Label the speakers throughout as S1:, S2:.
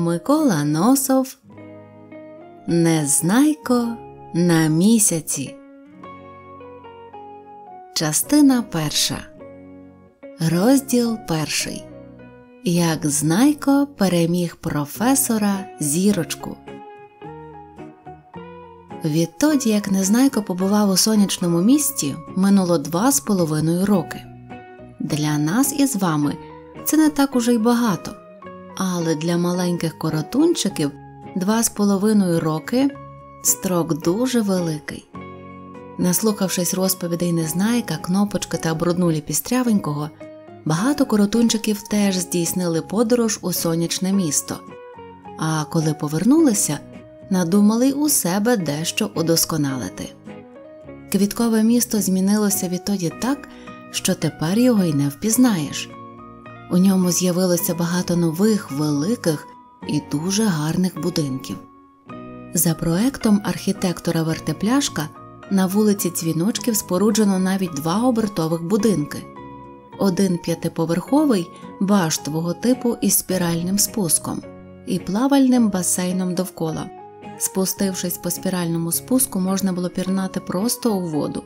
S1: Микола Носов Незнайко на місяці. Частина перша. Розділ перший. Як знайко переміг професора зірочку. Відтоді, як Незнайко побував у сонячному місті, минуло два з половиною роки. Для нас із вами це не так уже й багато але для маленьких коротунчиків 2,5 роки строк дуже великий. Наслухавшись розповідей Незнайка, кнопочки та бруднулі пістрявенького, багато коротунчиків теж здійснили подорож у сонячне місто, а коли повернулися, надумали й у себе дещо удосконалити. Квіткове місто змінилося відтоді так, що тепер його й не впізнаєш. У ньому з'явилося багато нових, великих і дуже гарних будинків. За проектом архітектора Вертепляшка на вулиці Цвіночків споруджено навіть два обертових будинки один п'ятиповерховий баштового типу із спіральним спуском і плавальним басейном довкола. Спустившись по спіральному спуску, можна було пірнати просто у воду,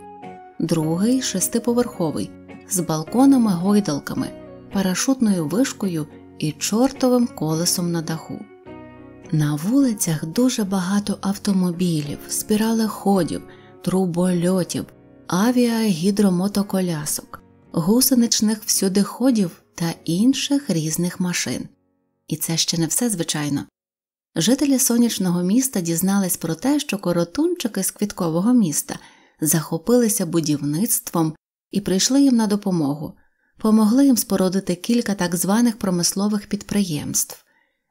S1: другий шестиповерховий з балконами гойдалками парашутною вишкою і чортовим колесом на даху. На вулицях дуже багато автомобілів, спіралеходів, трубольотів, авіагідромотоколясок, гусеничних всюдиходів та інших різних машин. І це ще не все звичайно. Жителі сонячного міста дізнались про те, що коротунчики з квіткового міста захопилися будівництвом і прийшли їм на допомогу помогли їм спорудити кілька так званих промислових підприємств.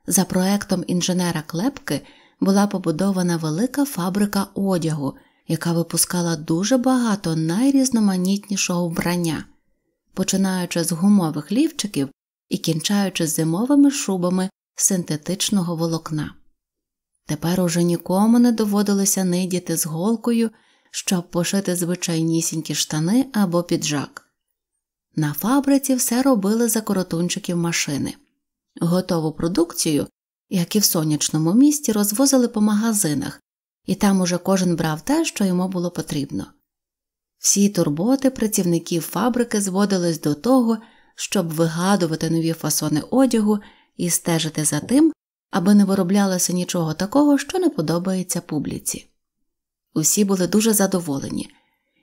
S1: За проектом інженера Клепки була побудована велика фабрика одягу, яка випускала дуже багато найрізноманітнішого вбрання, починаючи з гумових лівчиків і кінчаючи зимовими шубами синтетичного волокна. Тепер уже нікому не доводилося нидіти з голкою, щоб пошити звичайнісінькі штани або піджак. На фабриці все робили за коротунчиків машини. Готову продукцію, як і в сонячному місті, розвозили по магазинах, і там уже кожен брав те, що йому було потрібно. Всі турботи працівників фабрики зводились до того, щоб вигадувати нові фасони одягу і стежити за тим, аби не вироблялося нічого такого, що не подобається публіці. Усі були дуже задоволені.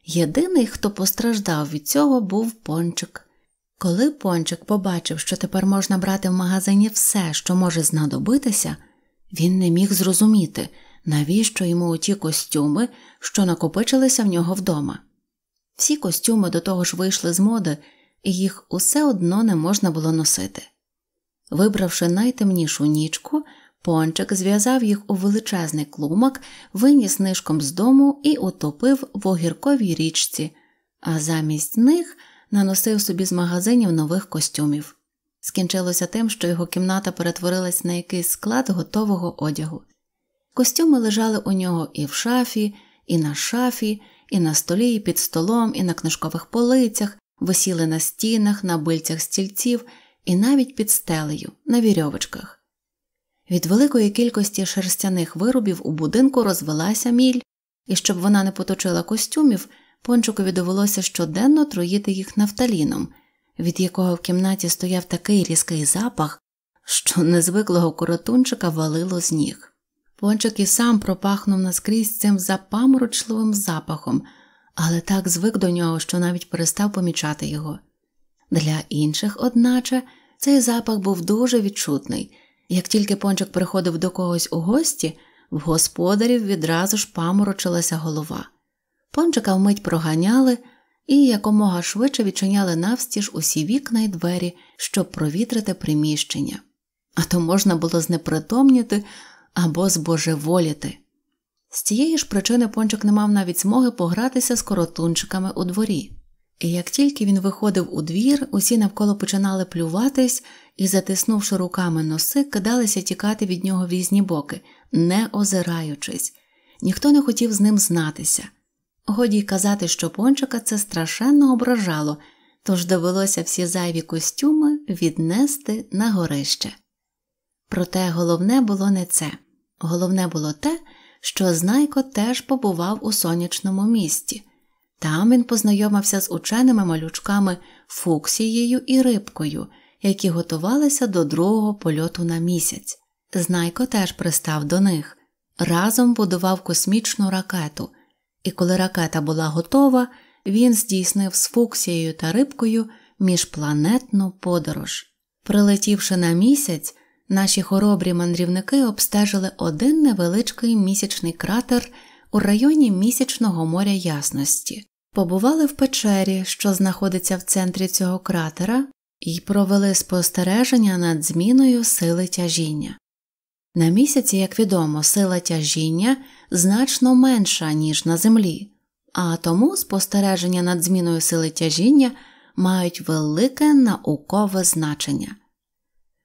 S1: Єдиний, хто постраждав від цього, був пончик. Коли пончик побачив, що тепер можна брати в магазині все, що може знадобитися, він не міг зрозуміти, навіщо йому оті костюми, що накопичилися в нього вдома. Всі костюми до того ж вийшли з моди, і їх усе одно не можна було носити. Вибравши найтемнішу нічку, Пончик зв'язав їх у величезний клумак, виніс нишком з дому і утопив в огірковій річці, а замість них наносив собі з магазинів нових костюмів. Скінчилося тим, що його кімната перетворилась на якийсь склад готового одягу. Костюми лежали у нього і в шафі, і на шафі, і на столі, і під столом, і на книжкових полицях, висіли на стінах, на бильцях стільців, і навіть під стелею, на вірьовочках. Від великої кількості шерстяних виробів у будинку розвелася міль, і щоб вона не поточила костюмів, пончикові довелося щоденно труїти їх нафталіном, від якого в кімнаті стояв такий різкий запах, що незвиклого коротунчика валило з ніг. Пончик і сам пропахнув наскрізь цим запаморочливим запахом, але так звик до нього, що навіть перестав помічати його. Для інших, одначе, цей запах був дуже відчутний. Як тільки пончик приходив до когось у гості, в господарів відразу ж паморочилася голова. Пончика вмить проганяли і якомога швидше відчиняли навстіж усі вікна й двері, щоб провітрити приміщення, а то можна було знепритомніти або збожеволіти. З цієї ж причини пончик не мав навіть змоги погратися з коротунчиками у дворі, і як тільки він виходив у двір, усі навколо починали плюватись і, затиснувши руками носи, кидалися тікати від нього в різні боки, не озираючись. Ніхто не хотів з ним знатися. Годі й казати, що пончика це страшенно ображало, тож довелося всі зайві костюми віднести на горище. Проте головне було не це, головне було те, що Знайко теж побував у сонячному місті. Там він познайомився з ученими малючками Фуксією і рибкою, які готувалися до другого польоту на місяць. Знайко теж пристав до них, разом будував космічну ракету, і коли ракета була готова, він здійснив з фуксією та рибкою міжпланетну подорож. Прилетівши на місяць, наші хоробрі мандрівники обстежили один невеличкий місячний кратер у районі місячного моря ясності, побували в печері, що знаходиться в центрі цього кратера, і провели спостереження над зміною сили тяжіння. На місяці, як відомо, сила тяжіння значно менша, ніж на Землі, а тому спостереження над зміною сили тяжіння мають велике наукове значення.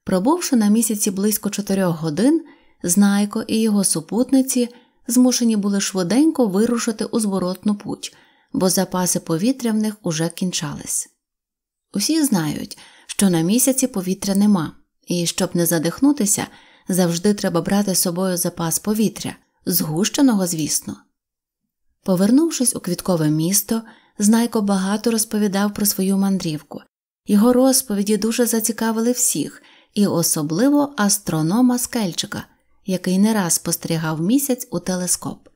S1: Пробувши на місяці близько 4 годин, Знайко і його супутниці змушені були швиденько вирушити у зворотну путь, бо запаси повітря в них уже кінчались. Усі знають, що на місяці повітря нема, і щоб не задихнутися, завжди треба брати з собою запас повітря, згущеного, звісно. Повернувшись у квіткове місто, Знайко багато розповідав про свою мандрівку. Його розповіді дуже зацікавили всіх, і особливо астронома Скельчика, який не раз спостерігав місяць у телескоп.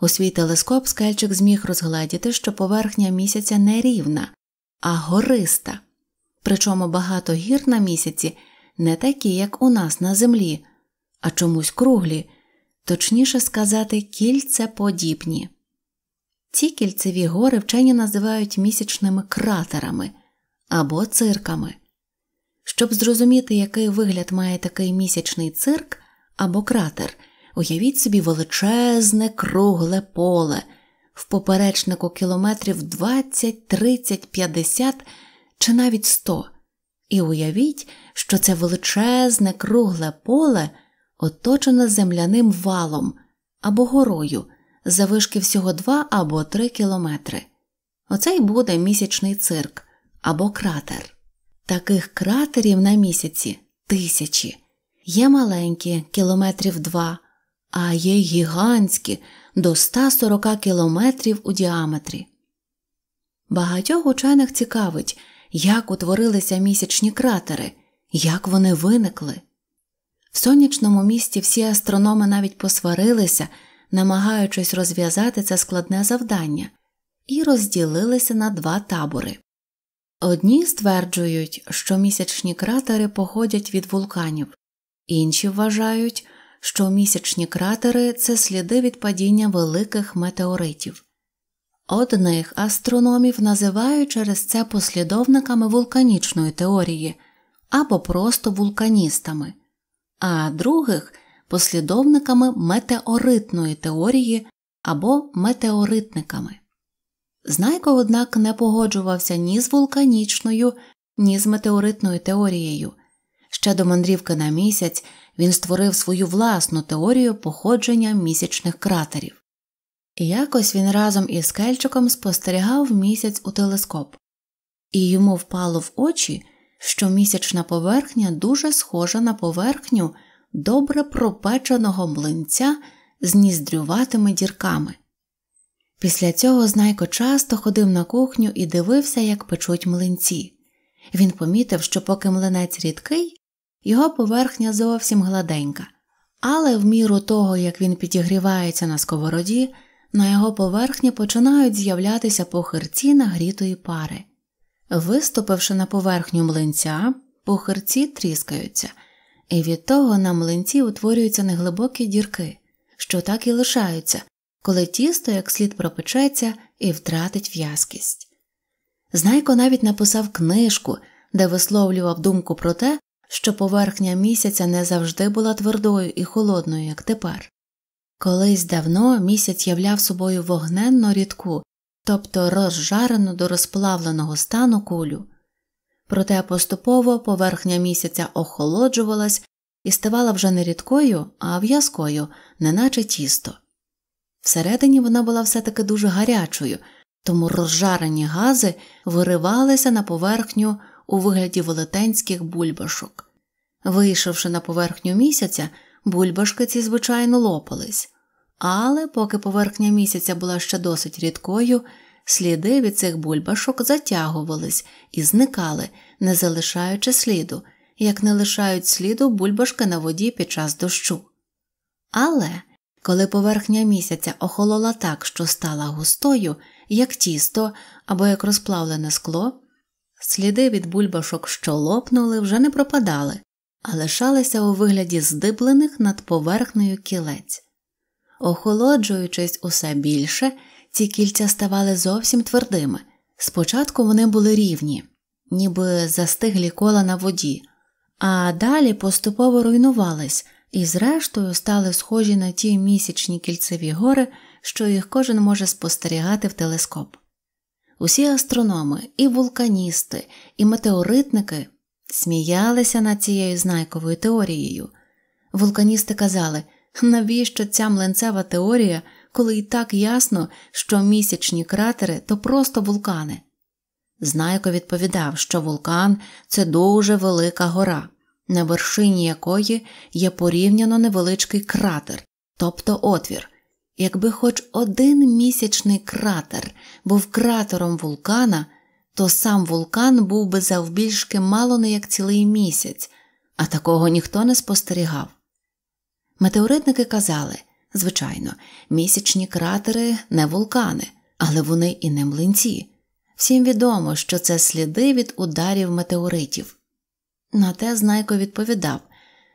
S1: У свій телескоп Скельчик зміг розгледіти, що поверхня місяця нерівна, а гориста, причому багато гір на місяці не такі, як у нас на землі, а чомусь круглі, точніше сказати, кільцеподібні. Ці кільцеві гори вчені називають місячними кратерами або цирками. Щоб зрозуміти, який вигляд має такий місячний цирк або кратер, уявіть собі величезне кругле поле в поперечнику кілометрів 20, 30, 50 чи навіть 100. І уявіть, що це величезне кругле поле оточене земляним валом або горою завишки всього 2 або 3 кілометри. Оце й буде місячний цирк або кратер. Таких кратерів на місяці тисячі. Є маленькі кілометрів два, а є гігантські до 140 кілометрів у діаметрі. Багатьох учених цікавить, як утворилися місячні кратери, як вони виникли. В сонячному місті всі астрономи навіть посварилися, намагаючись розв'язати це складне завдання, і розділилися на два табори. Одні стверджують, що місячні кратери походять від вулканів, інші вважають, що місячні кратери це сліди від падіння великих метеоритів. Одних астрономів називають через це послідовниками вулканічної теорії або просто вулканістами, а других послідовниками метеоритної теорії або метеоритниками. Знайко, однак, не погоджувався ні з вулканічною, ні з метеоритною теорією. Ще до мандрівки на місяць він створив свою власну теорію походження місячних кратерів. якось він разом із Кельчиком спостерігав місяць у телескоп, і йому впало в очі, що місячна поверхня дуже схожа на поверхню добре пропеченого млинця з ніздрюватими дірками. Після цього знайко часто ходив на кухню і дивився, як печуть млинці. Він помітив, що поки млинець рідкий, його поверхня зовсім гладенька, але в міру того, як він підігрівається на сковороді, на його поверхні починають з'являтися похирці нагрітої пари. Виступивши на поверхню млинця, похирці тріскаються, і від того на млинці утворюються неглибокі дірки, що так і лишаються, коли тісто як слід пропечеться і втратить в'язкість. Знайко навіть написав книжку, де висловлював думку про те, що поверхня місяця не завжди була твердою і холодною, як тепер. Колись давно місяць являв собою вогненно рідку, тобто розжарену до розплавленого стану кулю, проте поступово поверхня місяця охолоджувалась і ставала вже не рідкою, а в'язкою, неначе тісто. Всередині вона була все таки дуже гарячою, тому розжарені гази виривалися на поверхню у вигляді велетенських бульбашок. Вийшовши на поверхню місяця, бульбашки ці, звичайно, лопались, але поки поверхня місяця була ще досить рідкою, сліди від цих бульбашок затягувались і зникали, не залишаючи сліду, як не лишають сліду бульбашки на воді під час дощу. Але коли поверхня місяця охолола так, що стала густою, як тісто або як розплавлене скло, Сліди від бульбашок, що лопнули, вже не пропадали, а лишалися у вигляді здиблених над поверхнею кілець. Охолоджуючись усе більше, ці кільця ставали зовсім твердими. Спочатку вони були рівні, ніби застиглі кола на воді, а далі поступово руйнувались і, зрештою, стали схожі на ті місячні кільцеві гори, що їх кожен може спостерігати в телескоп. Усі астрономи, і вулканісти, і метеоритники сміялися над цією знайковою теорією. Вулканісти казали, навіщо ця млинцева теорія, коли і так ясно, що місячні кратери то просто вулкани. Знайко відповідав, що вулкан це дуже велика гора, на вершині якої є порівняно невеличкий кратер, тобто отвір. Якби хоч один місячний кратер був кратером вулкана, то сам вулкан був би завбільшки мало не як цілий місяць, а такого ніхто не спостерігав. Метеоритники казали, звичайно, місячні кратери не вулкани, але вони і не млинці. Всім відомо, що це сліди від ударів метеоритів. На те Знайко відповідав,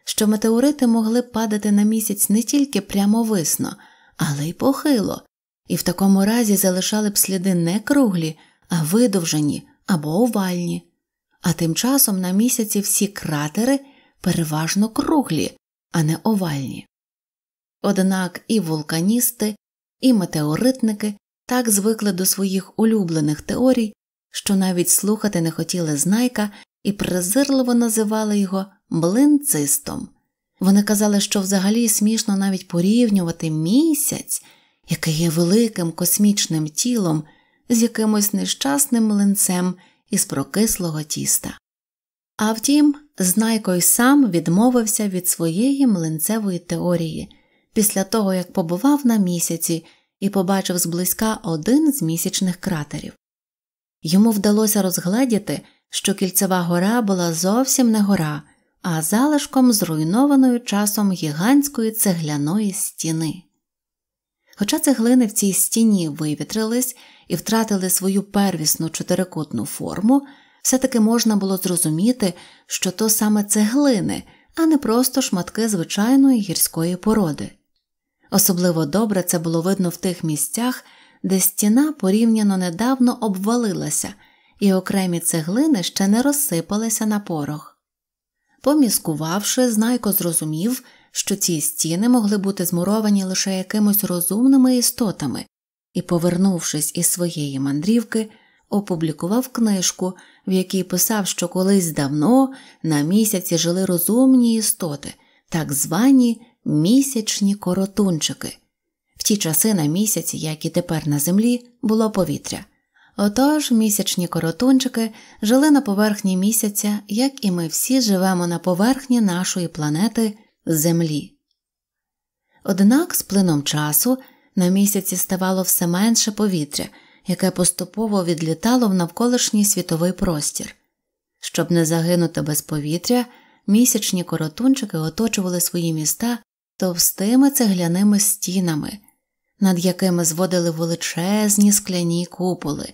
S1: що метеорити могли падати на місяць не тільки прямовисно але й похило, і в такому разі залишали б сліди не круглі, а видовжені або овальні. А тим часом на місяці всі кратери переважно круглі, а не овальні. Однак і вулканісти, і метеоритники так звикли до своїх улюблених теорій, що навіть слухати не хотіли знайка і презирливо називали його блинцистом. Вони казали, що взагалі смішно навіть порівнювати місяць, який є великим космічним тілом, з якимось нещасним млинцем із прокислого тіста. А втім, Знайко й сам відмовився від своєї млинцевої теорії після того, як побував на місяці і побачив зблизька один з місячних кратерів. Йому вдалося розгледіти, що кільцева гора була зовсім не гора а залишком зруйнованою часом гігантської цегляної стіни. Хоча цеглини в цій стіні вивітрились і втратили свою первісну чотирикутну форму, все-таки можна було зрозуміти, що то саме цеглини, а не просто шматки звичайної гірської породи. Особливо добре це було видно в тих місцях, де стіна порівняно недавно обвалилася, і окремі цеглини ще не розсипалися на порох. Поміскувавши, знайко зрозумів, що ці стіни могли бути змуровані лише якимось розумними істотами, і, повернувшись із своєї мандрівки, опублікував книжку, в якій писав, що колись давно на місяці жили розумні істоти, так звані місячні коротунчики. В ті часи на місяці, як і тепер на землі, було повітря. Отож, місячні коротунчики жили на поверхні місяця, як і ми всі живемо на поверхні нашої планети Землі. Однак з плином часу на місяці ставало все менше повітря, яке поступово відлітало в навколишній світовий простір. Щоб не загинути без повітря, місячні коротунчики оточували свої міста товстими цегляними стінами, над якими зводили величезні скляні куполи,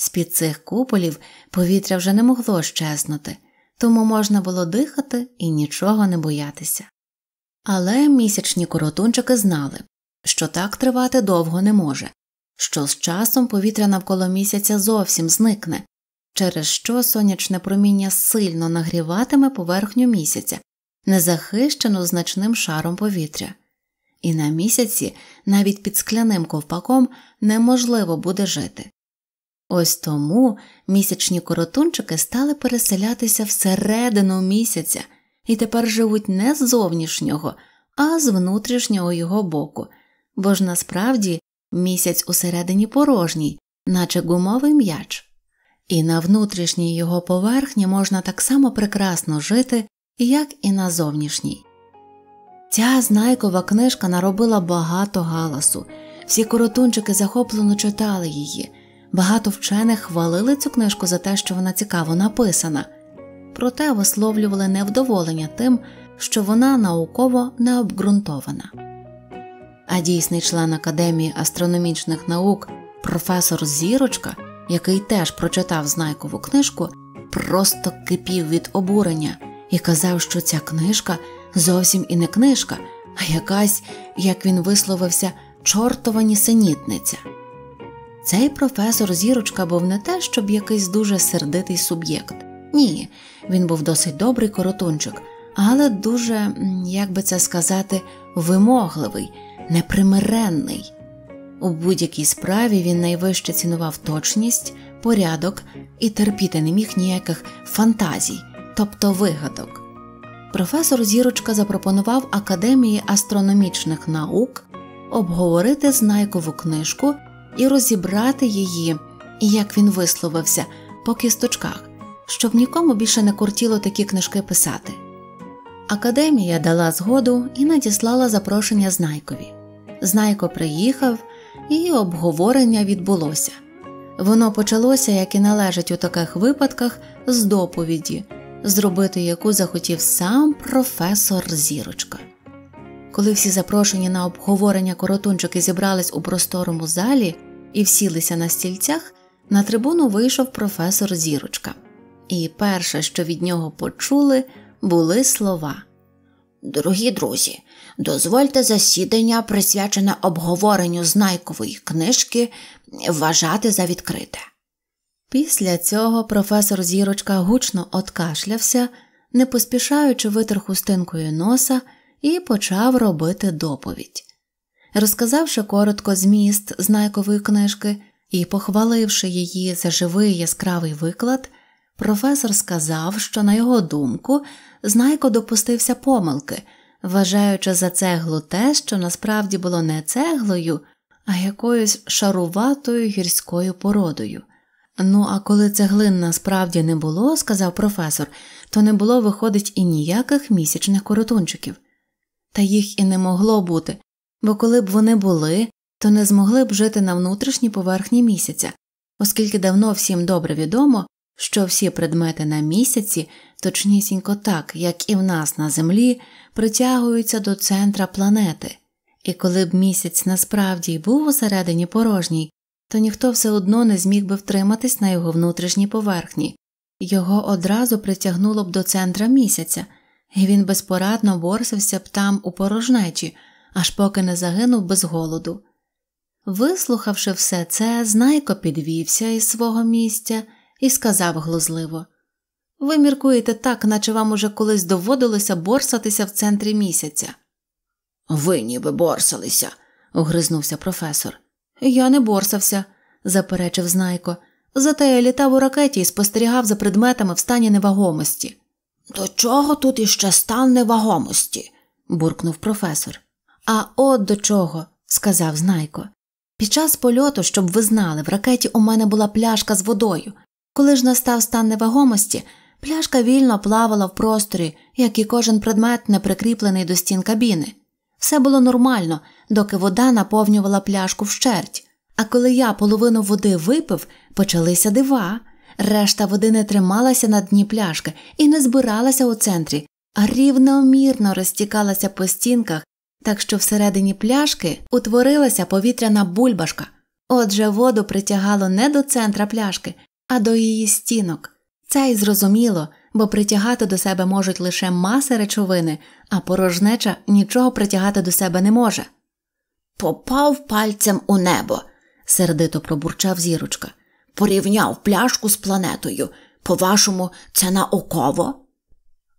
S1: з під цих куполів повітря вже не могло щезнути, тому можна було дихати і нічого не боятися. Але місячні коротунчики знали, що так тривати довго не може, що з часом повітря навколо місяця зовсім зникне, через що сонячне проміння сильно нагріватиме поверхню місяця, незахищену значним шаром повітря, і на місяці навіть під скляним ковпаком неможливо буде жити. Ось тому місячні коротунчики стали переселятися всередину місяця і тепер живуть не з зовнішнього, а з внутрішнього його боку, бо ж насправді місяць усередині порожній, наче гумовий м'яч. І на внутрішній його поверхні можна так само прекрасно жити, як і на зовнішній. Ця знайкова книжка наробила багато галасу, всі коротунчики захоплено читали її, Багато вчених хвалили цю книжку за те, що вона цікаво написана, проте висловлювали невдоволення тим, що вона науково не обґрунтована. А дійсний член Академії астрономічних наук, професор Зірочка, який теж прочитав знайкову книжку, просто кипів від обурення і казав, що ця книжка зовсім і не книжка, а якась, як він висловився, чортова нісенітниця. Цей професор зірочка був не те, щоб якийсь дуже сердитий суб'єкт. Ні, він був досить добрий коротунчик, але дуже, як би це сказати, вимогливий, непримиренний. У будь-якій справі він найвище цінував точність, порядок і терпіти не міг ніяких фантазій, тобто вигадок. Професор Зірочка запропонував Академії астрономічних наук обговорити знайкову книжку і розібрати її, як він висловився, по кісточках, щоб нікому більше не кортіло такі книжки писати. Академія дала згоду і надіслала запрошення Знайкові. Знайко приїхав, і обговорення відбулося. Воно почалося, як і належить у таких випадках, з доповіді, зробити яку захотів сам професор Зірочка. Коли всі запрошені на обговорення коротунчики зібрались у просторому залі і всілися на стільцях, на трибуну вийшов професор Зірочка. І перше, що від нього почули, були слова. Дорогі друзі, дозвольте засідання, присвячене обговоренню знайкової книжки, вважати за відкрите. Після цього професор Зірочка гучно откашлявся, не поспішаючи витер хустинкою носа і почав робити доповідь. Розказавши коротко зміст знайкової книжки і похваливши її за живий яскравий виклад, професор сказав, що, на його думку, знайко допустився помилки, вважаючи за цеглу те, що насправді було не цеглою, а якоюсь шаруватою гірською породою. Ну, а коли цеглин насправді не було, сказав професор, то не було, виходить, і ніяких місячних коротунчиків та їх і не могло бути, бо коли б вони були, то не змогли б жити на внутрішній поверхні місяця, оскільки давно всім добре відомо, що всі предмети на місяці, точнісінько так, як і в нас на землі, притягуються до центра планети, і коли б місяць насправді й був усередині порожній, то ніхто все одно не зміг би втриматись на його внутрішній поверхні, його одразу притягнуло б до центра місяця і він безпорадно борсився б там у порожнечі, аж поки не загинув без голоду. Вислухавши все це, знайко підвівся із свого місця і сказав глузливо Ви міркуєте так, наче вам уже колись доводилося борсатися в центрі місяця. Ви ніби борсалися, огризнувся професор. Я не борсався, заперечив знайко, зате я літав у ракеті і спостерігав за предметами в стані невагомості. До чого тут іще стан невагомості? буркнув професор. А от до чого, сказав знайко. Під час польоту, щоб ви знали, в ракеті у мене була пляшка з водою. Коли ж настав стан невагомості, пляшка вільно плавала в просторі, як і кожен предмет, не прикріплений до стін кабіни. Все було нормально, доки вода наповнювала пляшку вщерть. А коли я половину води випив, почалися дива. Решта води не трималася на дні пляшки і не збиралася у центрі, а рівномірно розтікалася по стінках, так що всередині пляшки утворилася повітряна бульбашка. Отже, воду притягало не до центра пляшки, а до її стінок. Це й зрозуміло, бо притягати до себе можуть лише маси речовини, а порожнеча нічого притягати до себе не може. Попав пальцем у небо, сердито пробурчав зірочка порівняв пляшку з планетою. По вашому, це науково?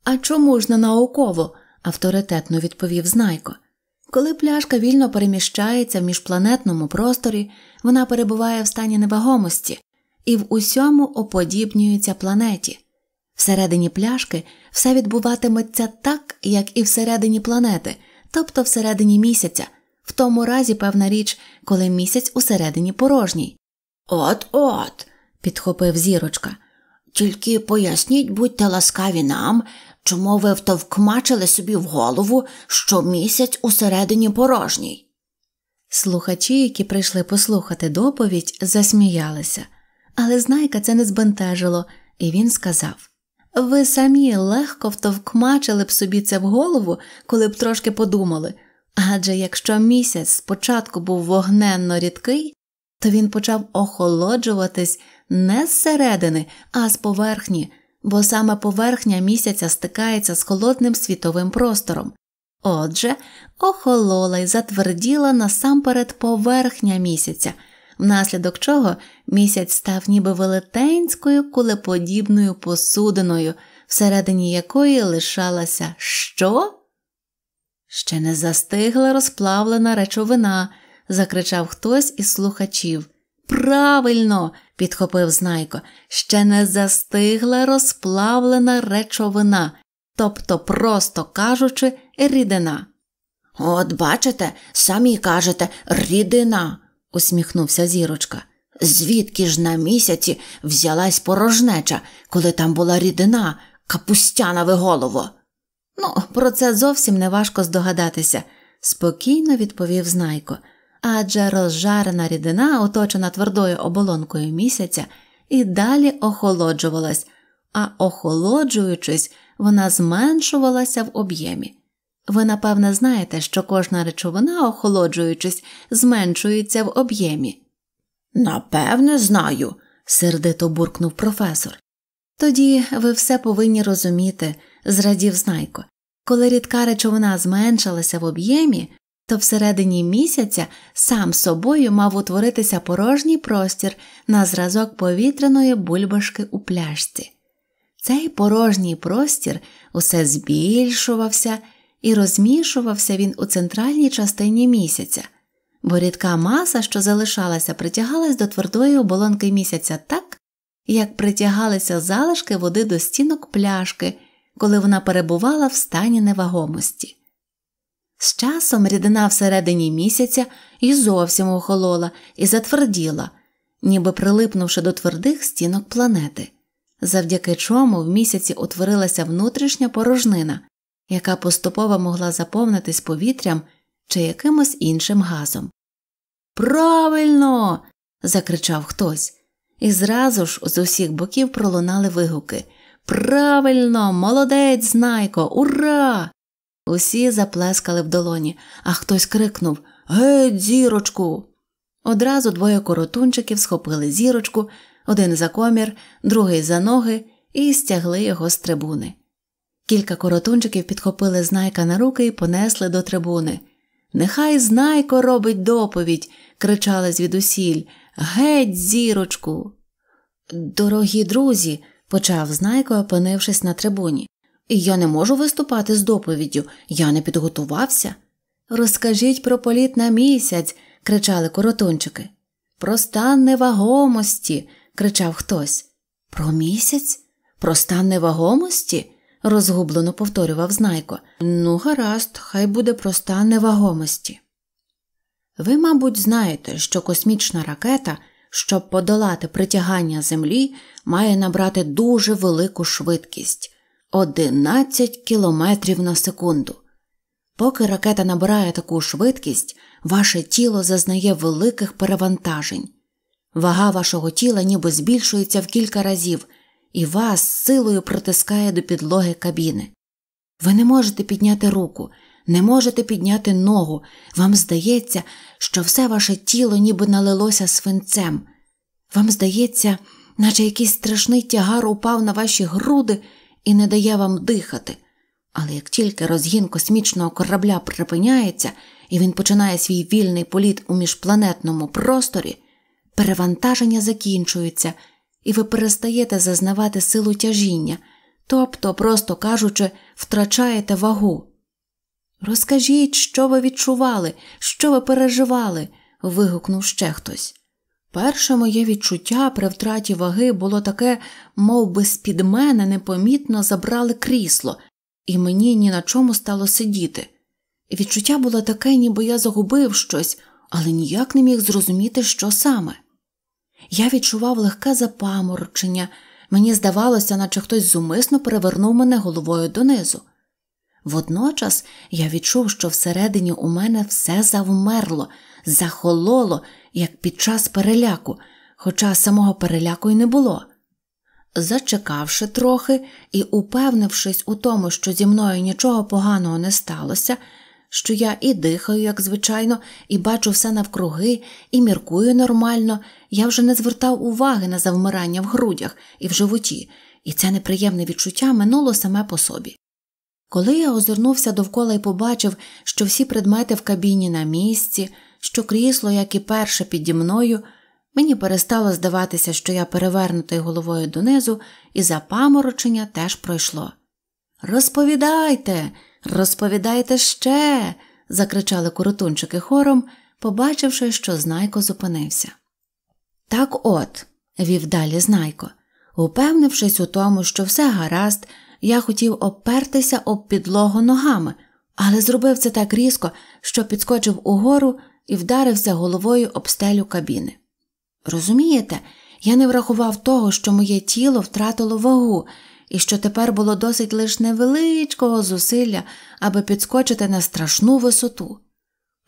S1: А чому ж не науково? авторитетно відповів знайко. Коли пляшка вільно переміщається в міжпланетному просторі, вона перебуває в стані невагомості і в усьому оподібнюється планеті. Всередині пляшки все відбуватиметься так, як і всередині планети, тобто всередині місяця, в тому разі певна річ, коли місяць усередині порожній. От-от, підхопив зірочка. Тільки поясніть, будьте ласкаві нам, чому ви втовкмачили собі в голову, що місяць усередині порожній. Слухачі, які прийшли послухати доповідь, засміялися, але знайка це не збентежило, і він сказав Ви самі легко втовкмачили б собі це в голову, коли б трошки подумали. Адже якщо місяць спочатку був вогненно рідкий, то він почав охолоджуватись не зсередини, а з поверхні, бо саме поверхня місяця стикається з холодним світовим простором. Отже, охолола й затверділа насамперед поверхня місяця, внаслідок чого місяць став ніби велетенською кулеподібною посудиною, всередині якої лишалася що? Ще не застигла розплавлена речовина закричав хтось із слухачів. Правильно, підхопив знайко, ще не застигла розплавлена речовина, тобто, просто кажучи, рідина. От, бачите, самі кажете рідина, усміхнувся зірочка. Звідки ж на місяці взялась порожнеча, коли там була рідина, капустянове голово? Ну, про це зовсім не важко здогадатися, спокійно відповів знайко адже розжарена рідина, оточена твердою оболонкою місяця, і далі охолоджувалась, а охолоджуючись, вона зменшувалася в об'ємі. Ви, напевне, знаєте, що кожна речовина, охолоджуючись, зменшується в об'ємі. Напевне, знаю, сердито буркнув професор. Тоді ви все повинні розуміти, зрадів знайко. Коли рідка речовина зменшилася в об'ємі, то всередині місяця сам собою мав утворитися порожній простір на зразок повітряної бульбашки у пляшці. Цей порожній простір усе збільшувався і розмішувався він у центральній частині місяця, бо рідка маса, що залишалася, притягалась до твердої оболонки місяця так, як притягалися залишки води до стінок пляшки, коли вона перебувала в стані невагомості. З часом рідина всередині місяця і зовсім охолола і затверділа, ніби прилипнувши до твердих стінок планети, завдяки чому в місяці утворилася внутрішня порожнина, яка поступово могла заповнитись повітрям чи якимось іншим газом. Правильно. закричав хтось, і зразу ж з усіх боків пролунали вигуки. Правильно, молодець, знайко, ура! Усі заплескали в долоні, а хтось крикнув Геть, зірочку. Одразу двоє коротунчиків схопили зірочку, один за комір, другий за ноги і стягли його з трибуни. Кілька коротунчиків підхопили знайка на руки і понесли до трибуни. Нехай знайко робить доповідь, кричали звідусіль. Геть, зірочку. Дорогі друзі, почав знайко, опинившись на трибуні. Я не можу виступати з доповіддю, я не підготувався. Розкажіть про політ на місяць, кричали коротончики. Про стан невагомості, кричав хтось. Про місяць? Про стан невагомості? розгублено повторював знайко. Ну, гаразд, хай буде про стан невагомості. Ви, мабуть, знаєте, що космічна ракета, щоб подолати притягання Землі, має набрати дуже велику швидкість. 11 кілометрів на секунду. Поки ракета набирає таку швидкість, ваше тіло зазнає великих перевантажень. Вага вашого тіла ніби збільшується в кілька разів і вас силою притискає до підлоги кабіни. Ви не можете підняти руку, не можете підняти ногу, вам здається, що все ваше тіло ніби налилося свинцем. Вам здається, наче якийсь страшний тягар упав на ваші груди і не дає вам дихати. Але як тільки розгін космічного корабля припиняється і він починає свій вільний політ у міжпланетному просторі, перевантаження закінчується, і ви перестаєте зазнавати силу тяжіння, тобто, просто кажучи, втрачаєте вагу. Розкажіть, що ви відчували, що ви переживали. вигукнув ще хтось. Перше моє відчуття при втраті ваги було таке, мов би з-під мене непомітно забрали крісло, і мені ні на чому стало сидіти. Відчуття було таке, ніби я загубив щось, але ніяк не міг зрозуміти, що саме. Я відчував легке запаморочення, мені здавалося, наче хтось зумисно перевернув мене головою донизу. Водночас я відчув, що всередині у мене все завмерло, захололо як під час переляку, хоча самого переляку й не було. Зачекавши трохи і упевнившись у тому, що зі мною нічого поганого не сталося, що я і дихаю, як звичайно, і бачу все навкруги, і міркую нормально, я вже не звертав уваги на завмирання в грудях і в животі, і це неприємне відчуття минуло саме по собі. Коли я озирнувся довкола і побачив, що всі предмети в кабіні на місці, що крісло, як і перше піді мною, мені перестало здаватися, що я перевернутий головою донизу, і запаморочення теж пройшло. Розповідайте, розповідайте ще. закричали коротунчики хором, побачивши, що знайко зупинився. Так от, вів далі знайко, упевнившись у тому, що все гаразд, я хотів опертися об підлогу ногами, але зробив це так різко, що підскочив угору і вдарився головою об стелю кабіни. Розумієте, я не врахував того, що моє тіло втратило вагу і що тепер було досить лише невеличкого зусилля, аби підскочити на страшну висоту.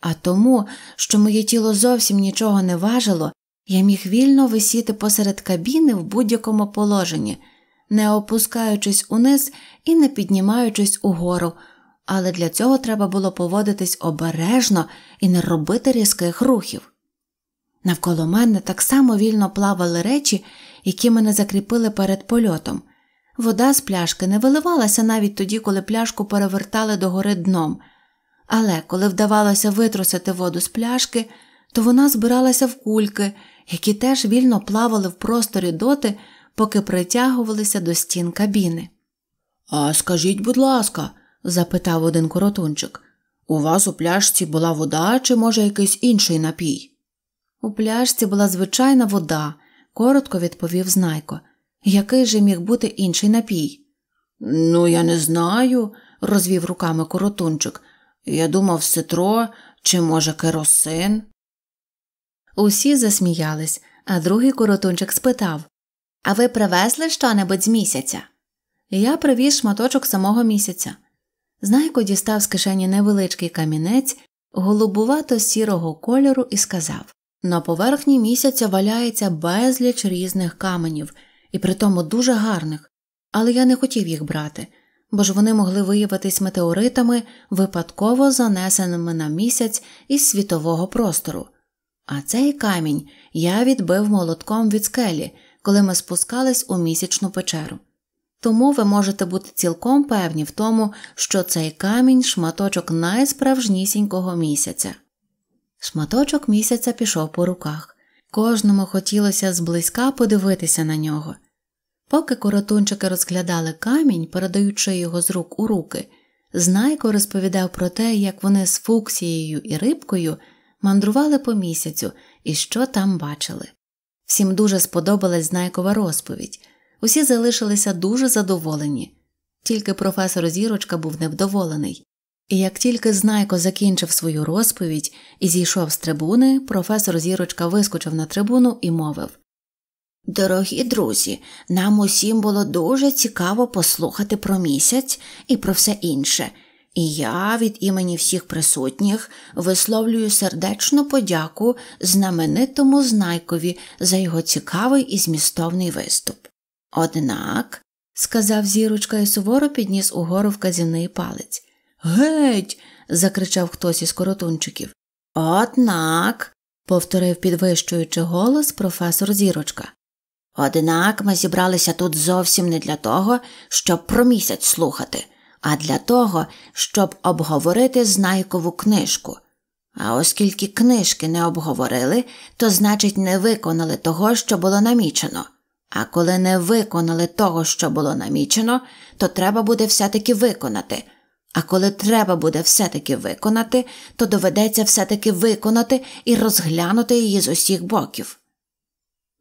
S1: А тому, що моє тіло зовсім нічого не важило, я міг вільно висіти посеред кабіни в будь-якому положенні, не опускаючись униз і не піднімаючись угору але для цього треба було поводитись обережно і не робити різких рухів. Навколо мене так само вільно плавали речі, які мене закріпили перед польотом. Вода з пляшки не виливалася навіть тоді, коли пляшку перевертали догори дном, але коли вдавалося витрусити воду з пляшки, то вона збиралася в кульки, які теж вільно плавали в просторі доти, поки притягувалися до стін кабіни. А скажіть, будь ласка, запитав один коротунчик. У вас у пляшці була вода чи, може, якийсь інший напій? У пляшці була звичайна вода, коротко відповів знайко. Який же міг бути інший напій? Ну, я не знаю, розвів руками коротунчик. Я думав, ситро чи, може, керосин. Усі засміялись, а другий коротунчик спитав А ви привезли що небудь з місяця? Я привіз шматочок самого місяця. Знайко дістав з кишені невеличкий камінець голубувато сірого кольору і сказав На поверхні місяця валяється безліч різних каменів, і притому дуже гарних, але я не хотів їх брати, бо ж вони могли виявитись метеоритами, випадково занесеними на місяць із світового простору. А цей камінь я відбив молотком від скелі, коли ми спускались у місячну печеру. Тому ви можете бути цілком певні в тому, що цей камінь шматочок найсправжнісінького місяця. Шматочок місяця пішов по руках, кожному хотілося зблизька подивитися на нього. Поки коротунчики розглядали камінь, передаючи його з рук у руки, знайко розповідав про те, як вони з фуксією і рибкою мандрували по місяцю і що там бачили. Всім дуже сподобалась знайкова розповідь. Усі залишилися дуже задоволені, тільки професор Зірочка був невдоволений. І як тільки знайко закінчив свою розповідь і зійшов з трибуни, професор Зірочка вискочив на трибуну і мовив Дорогі друзі, нам усім було дуже цікаво послухати про місяць і про все інше, і я від імені всіх присутніх висловлюю сердечну подяку знаменитому знайкові за його цікавий і змістовний виступ. Однак, сказав зірочка і суворо підніс угору вказівний палець. Геть. закричав хтось із коротунчиків. Однак, повторив підвищуючи голос професор Зірочка. Однак ми зібралися тут зовсім не для того, щоб про місяць слухати, а для того, щоб обговорити знайкову книжку. А оскільки книжки не обговорили, то значить не виконали того, що було намічено. А коли не виконали того, що було намічено, то треба буде все-таки виконати. А коли треба буде все-таки виконати, то доведеться все-таки виконати і розглянути її з усіх боків.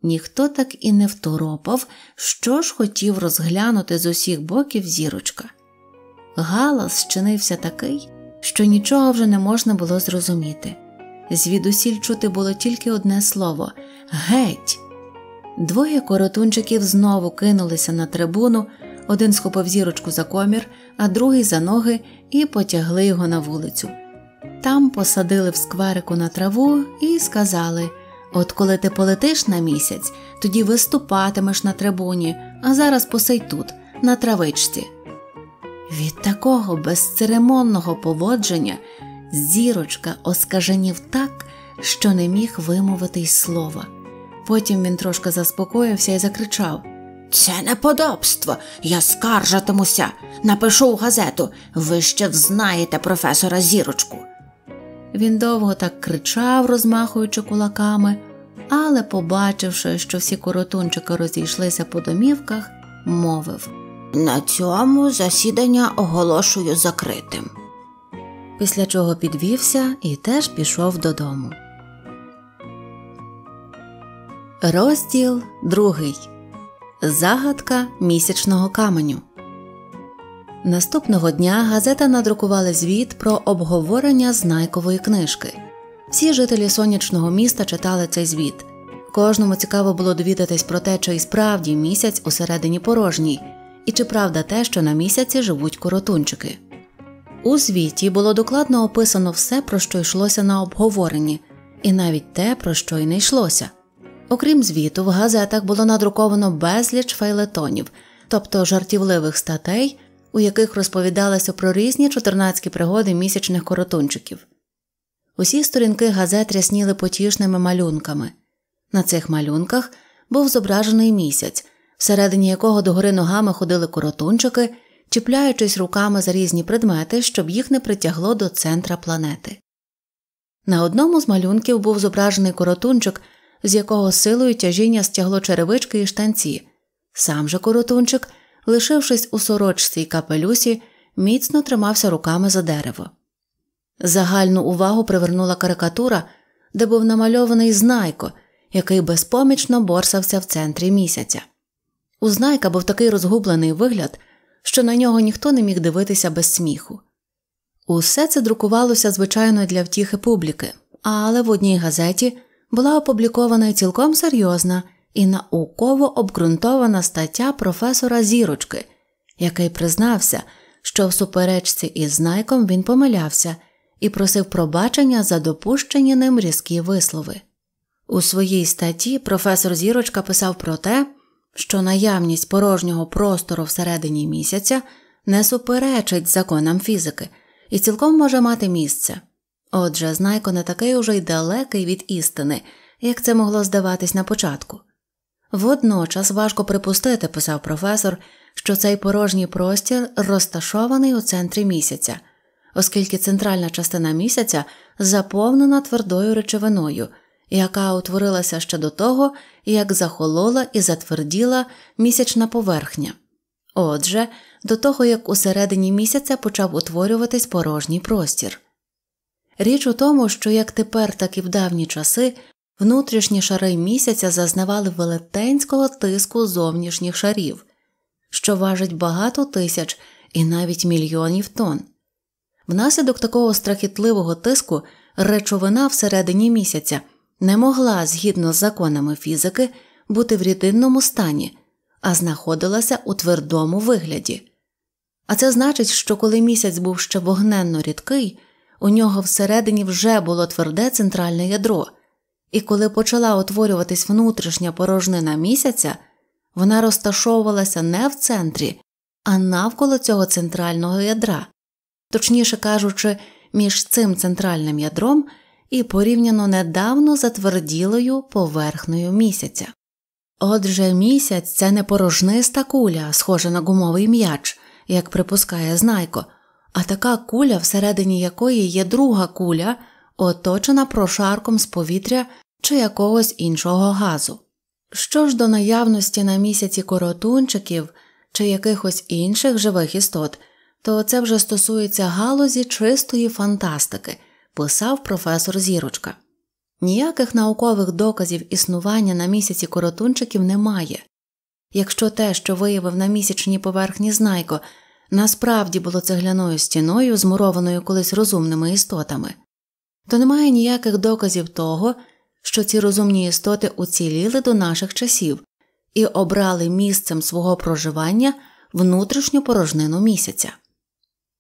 S1: Ніхто так і не второпав, що ж хотів розглянути з усіх боків зірочка. Галас чинився такий, що нічого вже не можна було зрозуміти. Звідусіль чути було тільки одне слово геть. Двоє коротунчиків знову кинулися на трибуну, один схопив зірочку за комір, а другий за ноги і потягли його на вулицю. Там посадили в скверику на траву і сказали От коли ти полетиш на місяць, тоді виступатимеш на трибуні, а зараз посидь тут, на травичці. Від такого безцеремонного поводження зірочка оскаженів так, що не міг вимовити й слова. Потім він трошки заспокоївся і закричав Це неподобство. Я скаржатимуся. Напишу в газету. Ви ще взнаєте професора зірочку. Він довго так кричав, розмахуючи кулаками, але, побачивши, що всі коротунчики розійшлися по домівках, мовив На цьому засідання оголошую закритим. Після чого підвівся і теж пішов додому. Розділ другий. Загадка місячного каменю. Наступного дня газета надрукувала звіт про обговорення знайкової книжки. Всі жителі сонячного міста читали цей звіт. Кожному цікаво було довідатись про те, чи і справді місяць усередині порожній, і чи правда те, що на місяці живуть коротунчики. У звіті було докладно описано все, про що йшлося на обговоренні, і навіть те, про що й не йшлося. Окрім звіту, в газетах було надруковано безліч фейлетонів, тобто жартівливих статей, у яких розповідалося про різні чотирнацькі пригоди місячних коротунчиків. Усі сторінки газет рясніли потішними малюнками. На цих малюнках був зображений місяць, всередині якого догори ногами ходили коротунчики, чіпляючись руками за різні предмети, щоб їх не притягло до центра планети. На одному з малюнків був зображений коротунчик – з якого силою тяжіння стягло черевички і штанці. Сам же коротунчик, лишившись у сорочці й капелюсі, міцно тримався руками за дерево. Загальну увагу привернула карикатура, де був намальований знайко, який безпомічно борсався в центрі місяця. У знайка був такий розгублений вигляд, що на нього ніхто не міг дивитися без сміху. Усе це друкувалося, звичайно, для втіхи публіки, але в одній газеті була опублікована цілком серйозна і науково обґрунтована стаття професора Зірочки, який признався, що в суперечці із знайком він помилявся і просив пробачення за допущені ним різкі вислови. У своїй статті професор Зірочка писав про те, що наявність порожнього простору всередині місяця не суперечить законам фізики і цілком може мати місце. Отже, знайко не такий уже й далекий від істини, як це могло здаватись на початку. Водночас важко припустити, писав професор, що цей порожній простір розташований у центрі місяця, оскільки центральна частина місяця заповнена твердою речовиною, яка утворилася ще до того, як захолола і затверділа місячна поверхня. Отже, до того як у середині місяця почав утворюватись порожній простір. Річ у тому, що як тепер, так і в давні часи внутрішні шари місяця зазнавали велетенського тиску зовнішніх шарів, що важить багато тисяч і навіть мільйонів тонн. Внаслідок такого страхітливого тиску речовина всередині місяця не могла, згідно з законами фізики, бути в рідинному стані, а знаходилася у твердому вигляді. А це значить, що коли місяць був ще вогненно рідкий. У нього всередині вже було тверде центральне ядро, і коли почала утворюватись внутрішня порожнина місяця, вона розташовувалася не в центрі, а навколо цього центрального ядра, точніше кажучи, між цим центральним ядром і порівняно недавно затверділою поверхнею місяця. Отже, місяць це не порожниста куля, схожа на гумовий м'яч, як припускає знайко а така куля, всередині якої є друга куля, оточена прошарком з повітря чи якогось іншого газу. Що ж до наявності на місяці коротунчиків чи якихось інших живих істот, то це вже стосується галузі чистої фантастики, писав професор Зірочка. Ніяких наукових доказів існування на місяці коротунчиків немає. Якщо те, що виявив на місячній поверхні знайко, насправді було цегляною стіною, змурованою колись розумними істотами, то немає ніяких доказів того, що ці розумні істоти уціліли до наших часів і обрали місцем свого проживання внутрішню порожнину місяця.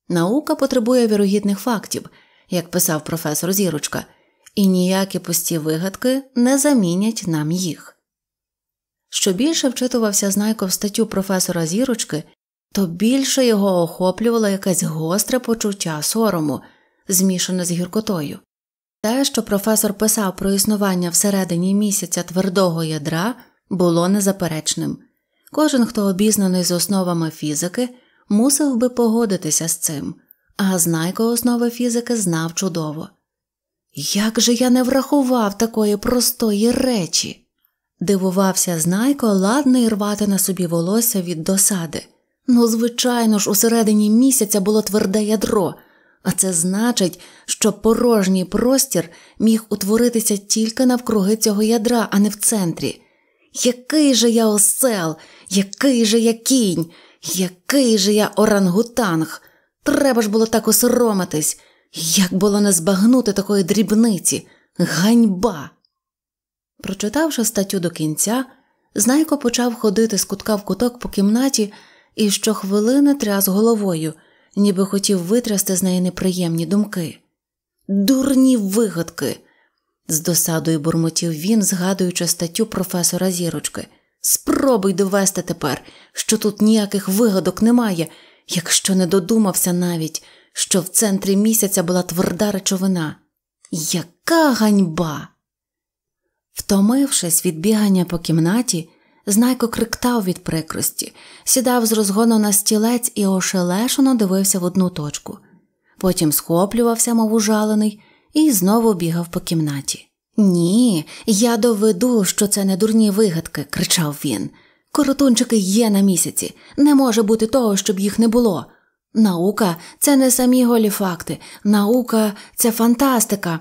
S1: Наука потребує вірогідних фактів, як писав професор Зірочка, і ніякі пусті вигадки не замінять нам їх. Що більше вчитувався Знайко в статтю професора Зірочки то більше його охоплювало якесь гостре почуття сорому, змішане з гіркотою. Те, що професор писав про існування всередині місяця твердого ядра, було незаперечним. Кожен, хто обізнаний з основами фізики, мусив би погодитися з цим, а знайко основи фізики знав чудово. Як же я не врахував такої простої речі? Дивувався знайко, ладний рвати на собі волосся від досади. Ну, звичайно ж, у середині місяця було тверде ядро, а це значить, що порожній простір міг утворитися тільки навкруги цього ядра, а не в центрі. Який же я осел, який же я кінь, який же я орангутанг? Треба ж було так осоромитись, як було не збагнути такої дрібниці, ганьба. Прочитавши статтю до кінця, Знайко почав ходити з кутка в куток по кімнаті і щохвилини тряс головою, ніби хотів витрясти з неї неприємні думки. Дурні вигадки, з досадою бурмотів він, згадуючи статтю професора Зірочки. Спробуй довести тепер, що тут ніяких вигадок немає, якщо не додумався навіть, що в центрі місяця була тверда речовина. Яка ганьба! Втомившись від бігання по кімнаті, Знайко криктав від прикрості, сідав з розгону на стілець і ошелешено дивився в одну точку. Потім схоплювався, мов ужалений, і знову бігав по кімнаті. Ні, я доведу, що це не дурні вигадки, кричав він. Коротунчики є на місяці, не може бути того, щоб їх не було. Наука це не самі голі факти, наука це фантастика.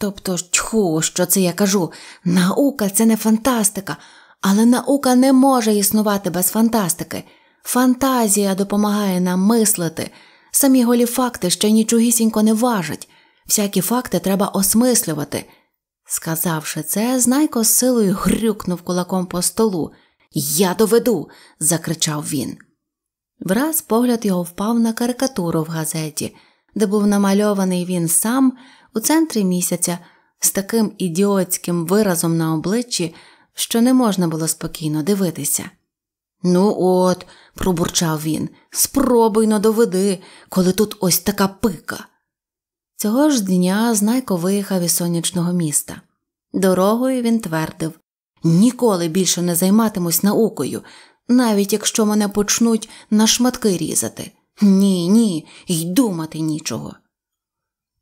S1: Тобто, тьху, що це я кажу, наука це не фантастика, але наука не може існувати без фантастики. Фантазія допомагає нам мислити. Самі голі факти ще нічогісінько не важать, всякі факти треба осмислювати. Сказавши це, знайко з силою грюкнув кулаком по столу. Я доведу. закричав він. Враз погляд його впав на карикатуру в газеті, де був намальований він сам у центрі місяця з таким ідіотським виразом на обличчі, що не можна було спокійно дивитися. Ну, от, пробурчав він, спробуй но доведи, коли тут ось така пика. Цього ж дня знайко виїхав із сонячного міста. Дорогою він твердив ніколи більше не займатимусь наукою, навіть якщо мене почнуть на шматки різати. Ні, ні, й думати нічого.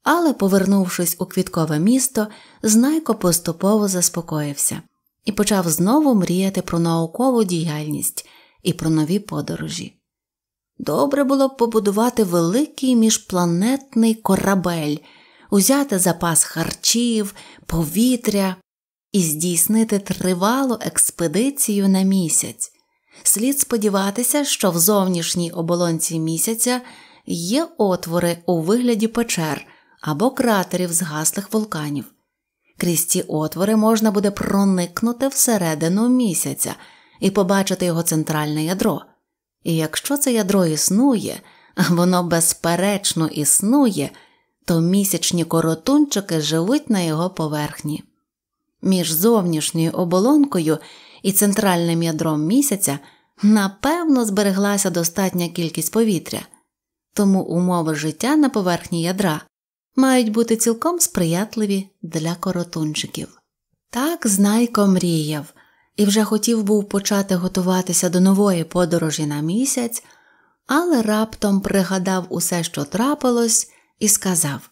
S1: Але, повернувшись у квіткове місто, знайко поступово заспокоївся і почав знову мріяти про наукову діяльність і про нові подорожі. Добре було б побудувати великий міжпланетний корабель, узяти запас харчів, повітря і здійснити тривалу експедицію на місяць. Слід сподіватися, що в зовнішній оболонці місяця є отвори у вигляді печер або кратерів згаслих вулканів. Крізь ці отвори можна буде проникнути всередину місяця і побачити його центральне ядро. І якщо це ядро існує, воно безперечно існує, то місячні коротунчики живуть на його поверхні. Між зовнішньою оболонкою і центральним ядром місяця напевно збереглася достатня кількість повітря, тому умови життя на поверхні ядра мають бути цілком сприятливі для коротунчиків. Так знайко мріяв і вже хотів був почати готуватися до нової подорожі на місяць, але раптом пригадав усе, що трапилось, і сказав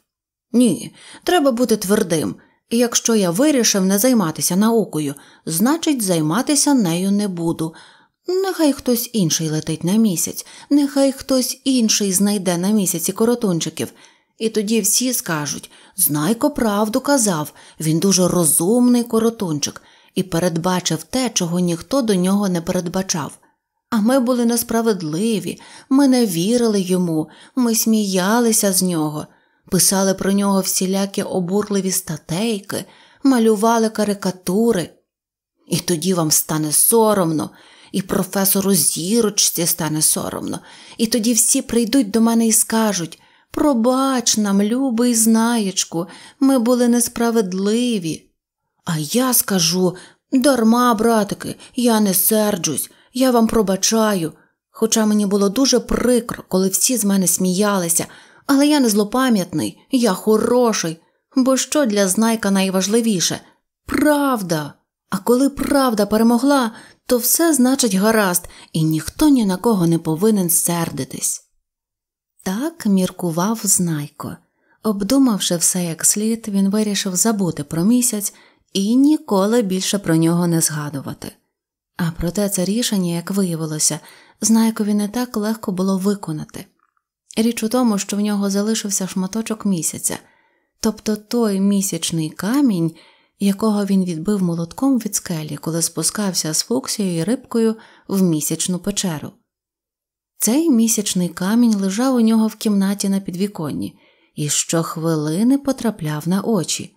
S1: Ні, треба бути твердим, і якщо я вирішив не займатися наукою, значить, займатися нею не буду. Нехай хтось інший летить на місяць, нехай хтось інший знайде на місяці коротунчиків. І тоді всі скажуть знайко правду казав, він дуже розумний коротунчик і передбачив те, чого ніхто до нього не передбачав. А ми були несправедливі, ми не вірили йому, ми сміялися з нього, писали про нього всілякі обурливі статейки, малювали карикатури. І тоді вам стане соромно, і професору зірочці стане соромно, і тоді всі прийдуть до мене і скажуть Пробач нам, любий знаєчку, ми були несправедливі. А я скажу дарма, братики, я не серджусь, я вам пробачаю. Хоча мені було дуже прикро, коли всі з мене сміялися, але я не злопам'ятний, я хороший, бо що для знайка найважливіше правда. А коли правда перемогла, то все значить гаразд, і ніхто ні на кого не повинен сердитись. Так міркував знайко. Обдумавши все як слід, він вирішив забути про місяць і ніколи більше про нього не згадувати. А проте це рішення, як виявилося, знайкові не так легко було виконати. Річ у тому, що в нього залишився шматочок місяця, тобто той місячний камінь, якого він відбив молотком від скелі, коли спускався з фуксією і рибкою в місячну печеру. Цей місячний камінь лежав у нього в кімнаті на підвіконні і щохвилини потрапляв на очі.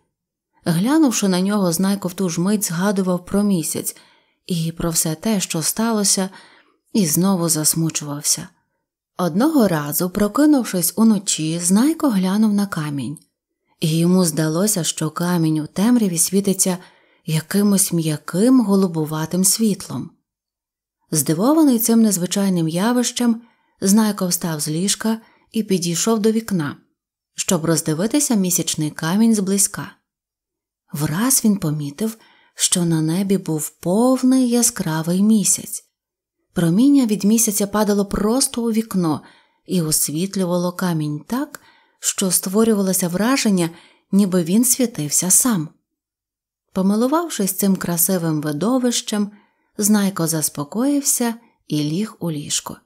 S1: Глянувши на нього, знайко в ту ж мить згадував про місяць і про все те, що сталося, і знову засмучувався. Одного разу, прокинувшись уночі, знайко глянув на камінь, і йому здалося, що камінь у темряві світиться якимось м'яким голубуватим світлом. Здивований цим незвичайним явищем, знайко встав з ліжка і підійшов до вікна, щоб роздивитися місячний камінь зблизька. Враз він помітив, що на небі був повний яскравий місяць. Проміння від місяця падало просто у вікно і освітлювало камінь так, що створювалося враження, ніби він світився сам. Помилувавшись цим красивим видовищем, Знайко заспокоївся і ліг у ліжко.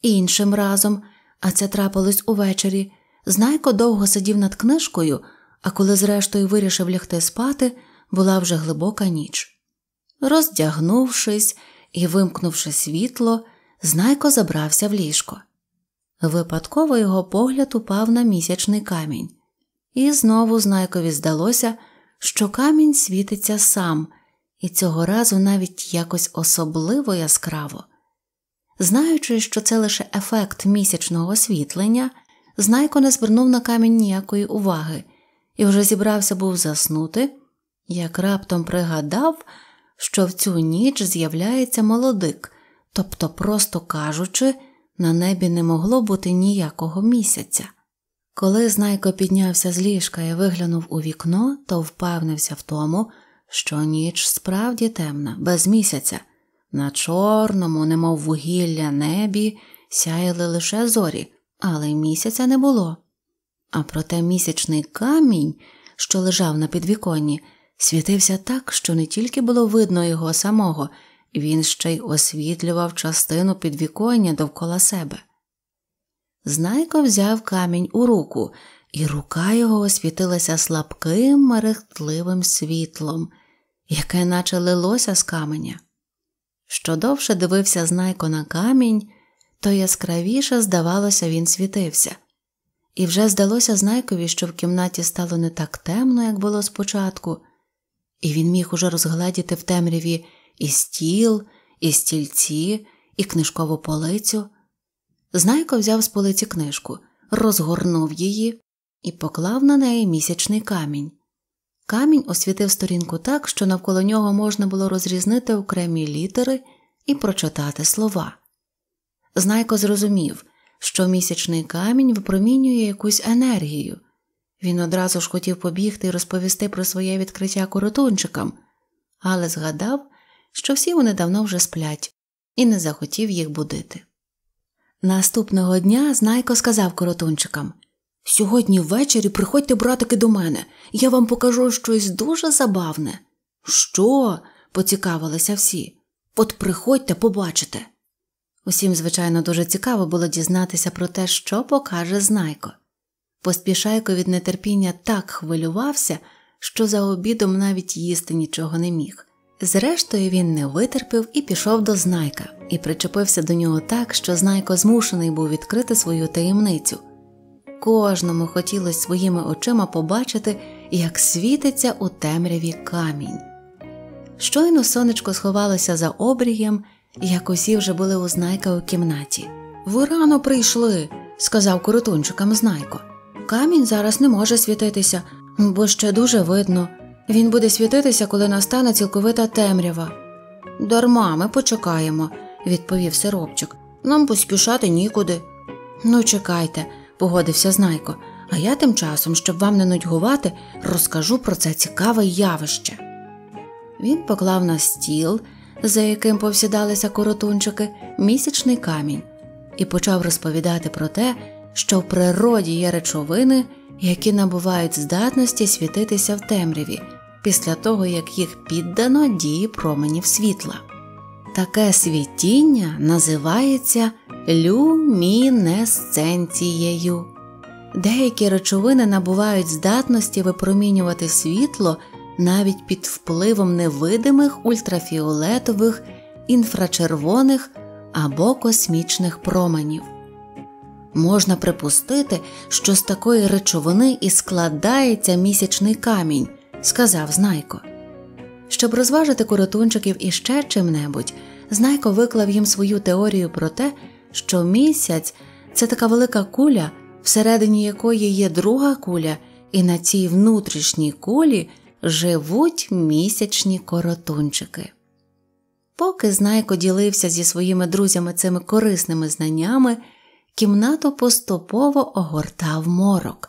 S1: Іншим разом, а це трапилось увечері, знайко довго сидів над книжкою, а коли, зрештою, вирішив лягти спати, була вже глибока ніч. Роздягнувшись і вимкнувши світло, знайко забрався в ліжко. Випадково його погляд упав на місячний камінь, і знову знайкові здалося, що камінь світиться сам і цього разу навіть якось особливо яскраво. Знаючи, що це лише ефект місячного освітлення, знайко не звернув на камінь ніякої уваги і вже зібрався був заснути, як раптом пригадав, що в цю ніч з'являється молодик, тобто, просто кажучи, на небі не могло бути ніякого місяця. Коли знайко піднявся з ліжка і виглянув у вікно, то впевнився в тому, що ніч справді темна, без місяця. На чорному, немов вугілля небі, сяяли лише зорі, але місяця не було. А проте місячний камінь, що лежав на підвіконні, світився так, що не тільки було видно його самого, він ще й освітлював частину підвіконня довкола себе. Знайко взяв камінь у руку, і рука його освітилася слабким мерехтливим світлом яке наче лилося з каменя. Що довше дивився знайко на камінь, то яскравіше, здавалося, він світився, і вже здалося знайкові, що в кімнаті стало не так темно, як було спочатку, і він міг уже розгледіти в темряві і стіл, і стільці, і книжкову полицю. Знайко взяв з полиці книжку, розгорнув її і поклав на неї місячний камінь. Камінь освітив сторінку так, що навколо нього можна було розрізнити окремі літери і прочитати слова. Знайко зрозумів, що місячний камінь випромінює якусь енергію. Він одразу ж хотів побігти і розповісти про своє відкриття коротунчикам, але згадав, що всі вони давно вже сплять, і не захотів їх будити. Наступного дня Знайко сказав коротунчикам Сьогодні ввечері приходьте, братики, до мене, я вам покажу щось дуже забавне. Що? поцікавилися всі. От приходьте, побачите. Усім, звичайно, дуже цікаво було дізнатися про те, що покаже знайко. Поспішайко від нетерпіння так хвилювався, що за обідом навіть їсти нічого не міг. Зрештою, він не витерпів і пішов до знайка, і причепився до нього так, що знайко змушений був відкрити свою таємницю кожному хотілося своїми очима побачити, як світиться у темряві камінь. Щойно сонечко сховалося за обрієм, як усі вже були у знайка у кімнаті. Ви рано прийшли, сказав коротунчикам знайко. Камінь зараз не може світитися, бо ще дуже видно. Він буде світитися, коли настане цілковита темрява. Дарма ми почекаємо, відповів сиропчик. Нам поспішати нікуди. Ну, чекайте, погодився Знайко, а я тим часом, щоб вам не нудьгувати, розкажу про це цікаве явище. Він поклав на стіл, за яким повсідалися коротунчики, місячний камінь і почав розповідати про те, що в природі є речовини, які набувають здатності світитися в темряві після того, як їх піддано дії променів світла. Таке світіння називається люмінесценцією. Деякі речовини набувають здатності випромінювати світло навіть під впливом невидимих ультрафіолетових, інфрачервоних або космічних променів. Можна припустити, що з такої речовини і складається місячний камінь, сказав Знайко. Щоб розважити коротунчиків іще чим-небудь, Знайко виклав їм свою теорію про те, що місяць це така велика куля, всередині якої є друга куля, і на цій внутрішній кулі живуть місячні коротунчики. Поки Знайко ділився зі своїми друзями цими корисними знаннями, кімнату поступово огортав морок.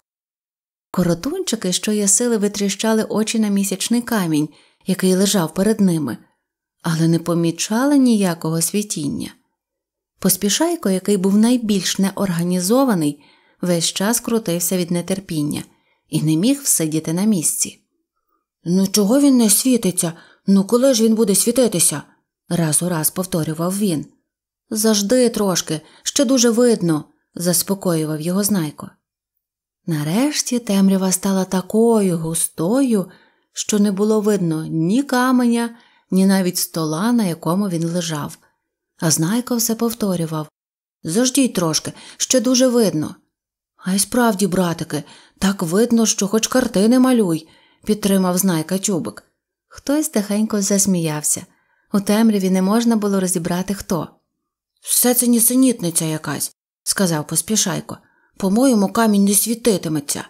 S1: Коротунчики, що є сили, витріщали очі на місячний камінь, який лежав перед ними, але не помічали ніякого світіння. Поспішайко, який був найбільш неорганізований, весь час крутився від нетерпіння і не міг всидіти на місці. Ну, чого він не світиться? Ну, коли ж він буде світитися? раз у раз повторював він. Завжди трошки, ще дуже видно, заспокоював його знайко. Нарешті темрява стала такою густою, що не було видно ні каменя, ні навіть стола, на якому він лежав. А знайко все повторював Заждіть трошки, ще дуже видно. А й справді, братики, так видно, що хоч картини малюй, підтримав знайка тюбик. Хтось тихенько засміявся. У темряві не можна було розібрати хто. Все це нісенітниця якась, сказав поспішайко. По-моєму, камінь не світитиметься.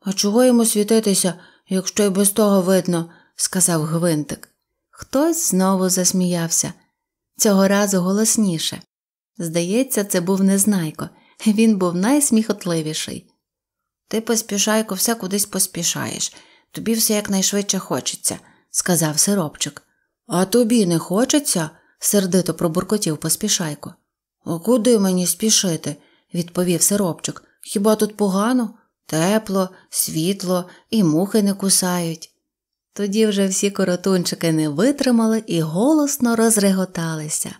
S1: А чого йому світитися, якщо й без того видно, сказав Гвинтик. Хтось знову засміявся цього разу голосніше. Здається, це був незнайко, він був найсміхотливіший. Ти поспішайко, все кудись поспішаєш, тобі все якнайшвидше хочеться, сказав сиропчик. А тобі не хочеться? сердито пробуркотів поспішайко. «А Куди мені спішити? відповів сиропчик. Хіба тут погано? Тепло, світло і мухи не кусають. Тоді вже всі коротунчики не витримали і голосно розреготалися.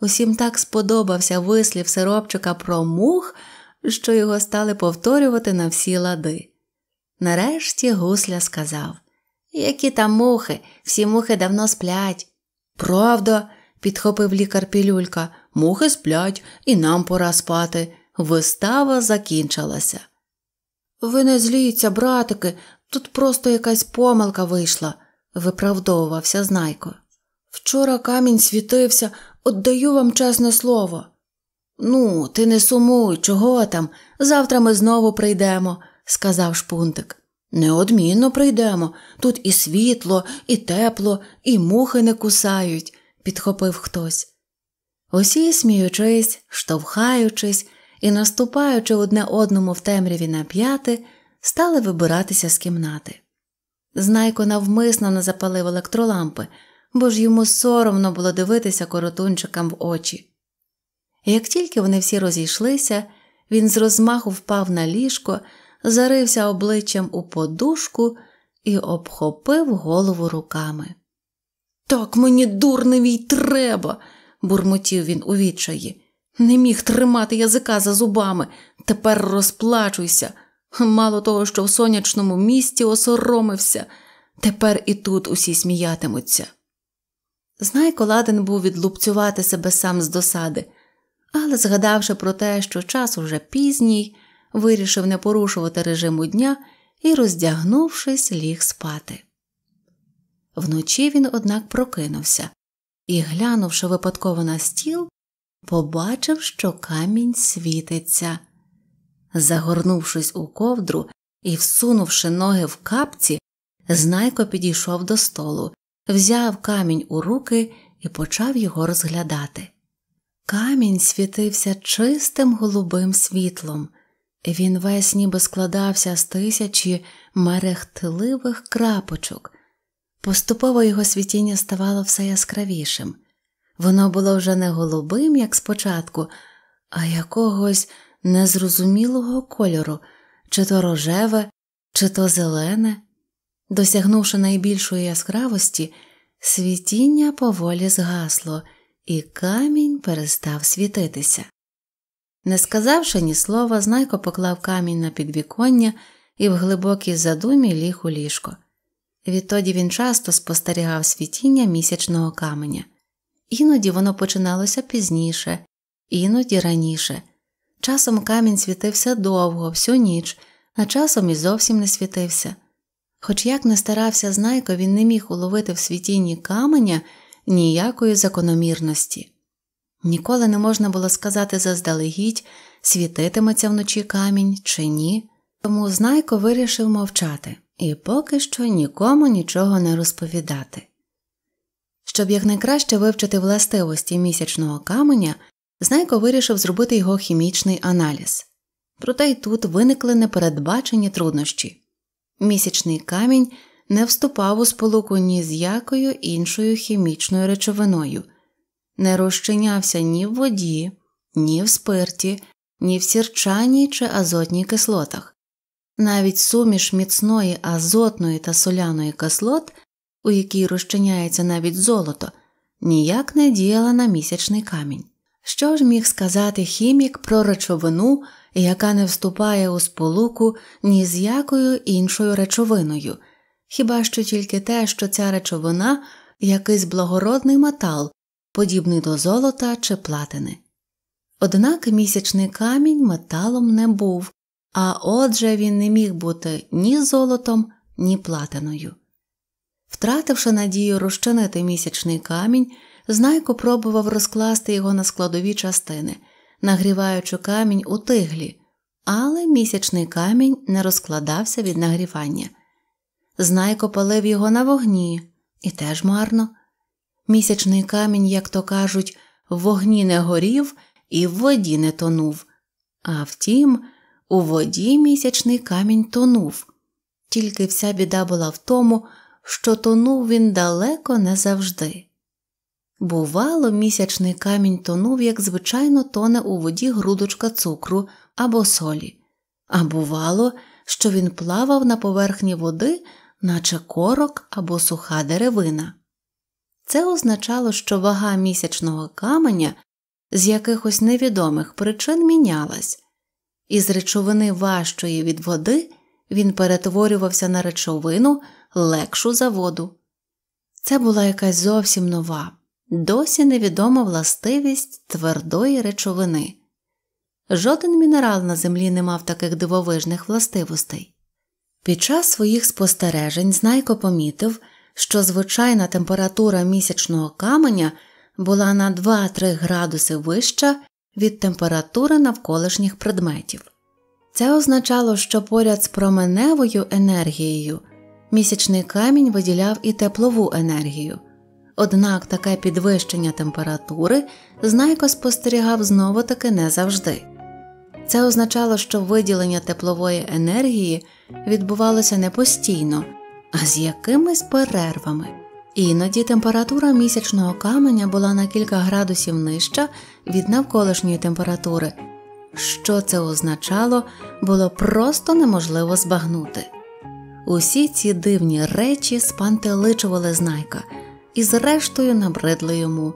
S1: Усім так сподобався вислів сиропчика про мух, що його стали повторювати на всі лади. Нарешті гусля сказав Які там мухи, всі мухи давно сплять. Правда, підхопив лікар Пілюлька, мухи сплять, і нам пора спати. Вистава закінчилася. Ви не зліться, братики, Тут просто якась помилка вийшла, виправдовувався знайко. Вчора камінь світився, отдаю вам чесне слово. Ну, ти не сумуй, чого там? Завтра ми знову прийдемо, сказав шпунтик. Неодмінно прийдемо. Тут і світло, і тепло, і мухи не кусають, підхопив хтось. Усі, сміючись, штовхаючись і наступаючи одне одному в темряві на п'яти, стали вибиратися з кімнати. Знайко навмисно не запалив електролампи, бо ж йому соромно було дивитися коротунчикам в очі. Як тільки вони всі розійшлися, він з розмаху впав на ліжко, зарився обличчям у подушку і обхопив голову руками. Так мені дурневі й треба, бурмотів він у відчаї. Не міг тримати язика за зубами, тепер розплачуйся. Мало того, що в сонячному місті осоромився, тепер і тут усі сміятимуться. Знайко ладен був відлупцювати себе сам з досади, але, згадавши про те, що час уже пізній, вирішив не порушувати режиму дня і, роздягнувшись, ліг спати. Вночі він, однак, прокинувся і, глянувши випадково на стіл, побачив, що камінь світиться. Загорнувшись у ковдру і всунувши ноги в капці, знайко підійшов до столу, взяв камінь у руки і почав його розглядати. Камінь світився чистим голубим світлом, він весь ніби складався з тисячі мерехтливих крапочок. Поступово його світіння ставало все яскравішим. Воно було вже не голубим, як спочатку, а якогось незрозумілого кольору, чи то рожеве, чи то зелене. Досягнувши найбільшої яскравості, світіння поволі згасло, і камінь перестав світитися. Не сказавши ні слова, знайко поклав камінь на підвіконня і в глибокій задумі ліг у ліжко. Відтоді він часто спостерігав світіння місячного каменя. Іноді воно починалося пізніше, іноді раніше, Часом камінь світився довго, всю ніч, а часом і зовсім не світився. Хоч як не старався знайко, він не міг уловити в світінні каменя ніякої закономірності. Ніколи не можна було сказати заздалегідь, світитиметься вночі камінь чи ні, тому знайко вирішив мовчати і поки що нікому нічого не розповідати. Щоб якнайкраще вивчити властивості місячного каменя. Знайко вирішив зробити його хімічний аналіз, проте й тут виникли непередбачені труднощі. Місячний камінь не вступав у сполуку ні з якою іншою хімічною речовиною, не розчинявся ні в воді, ні в спирті, ні в сірчаній чи азотній кислотах. Навіть суміш міцної азотної та соляної кислот, у якій розчиняється навіть золото, ніяк не діяла на місячний камінь. Що ж міг сказати хімік про речовину, яка не вступає у сполуку ні з якою іншою речовиною, хіба що тільки те, що ця речовина якийсь благородний метал, подібний до золота чи платини. Однак місячний камінь металом не був, а отже він не міг бути ні золотом, ні платиною. Втративши надію розчинити місячний камінь, Знайко пробував розкласти його на складові частини, нагріваючи камінь у тиглі, але місячний камінь не розкладався від нагрівання. Знайко палив його на вогні, і теж марно. Місячний камінь, як то кажуть, в вогні не горів і в воді не тонув. А втім, у воді місячний камінь тонув, тільки вся біда була в тому, що тонув він далеко не завжди. Бувало, місячний камінь тонув, як звичайно тоне у воді грудочка цукру або солі, а бувало, що він плавав на поверхні води, наче корок або суха деревина. Це означало, що вага місячного каменя з якихось невідомих причин мінялась, із речовини важчої від води він перетворювався на речовину легшу за воду. Це була якась зовсім нова досі невідома властивість твердої речовини. Жоден мінерал на землі не мав таких дивовижних властивостей. Під час своїх спостережень знайко помітив, що звичайна температура місячного каменя була на 2-3 градуси вища від температури навколишніх предметів. Це означало, що поряд з променевою енергією місячний камінь виділяв і теплову енергію. Однак таке підвищення температури знайко спостерігав знову таки не завжди. Це означало, що виділення теплової енергії відбувалося не постійно, а з якимись перервами. Іноді температура місячного каменя була на кілька градусів нижча від навколишньої температури. Що це означало, було просто неможливо збагнути. Усі ці дивні речі спантеличували знайка і, зрештою, набридли йому.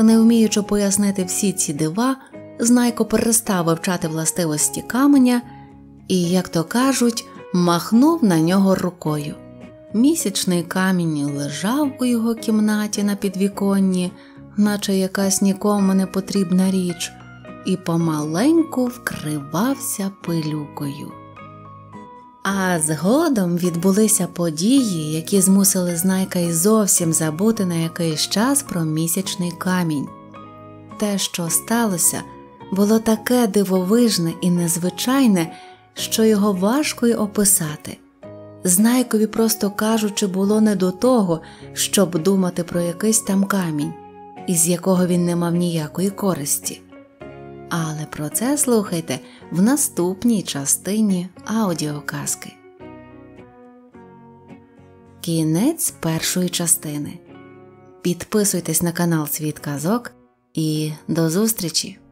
S1: Не вміючи пояснити всі ці дива, знайко перестав вивчати властивості каменя і, як то кажуть, махнув на нього рукою. Місячний камінь лежав у його кімнаті на підвіконні, наче якась нікому не потрібна річ, і помаленьку вкривався пилюкою. А згодом відбулися події, які змусили знайка й зовсім забути на якийсь час про місячний камінь. Те, що сталося, було таке дивовижне і незвичайне, що його важко й описати. Знайкові, просто кажучи, було не до того, щоб думати про якийсь там камінь, із якого він не мав ніякої користі. Але про це слухайте в наступній частині аудіоказки. Кінець першої частини. Підписуйтесь на канал Світ Казок і до зустрічі!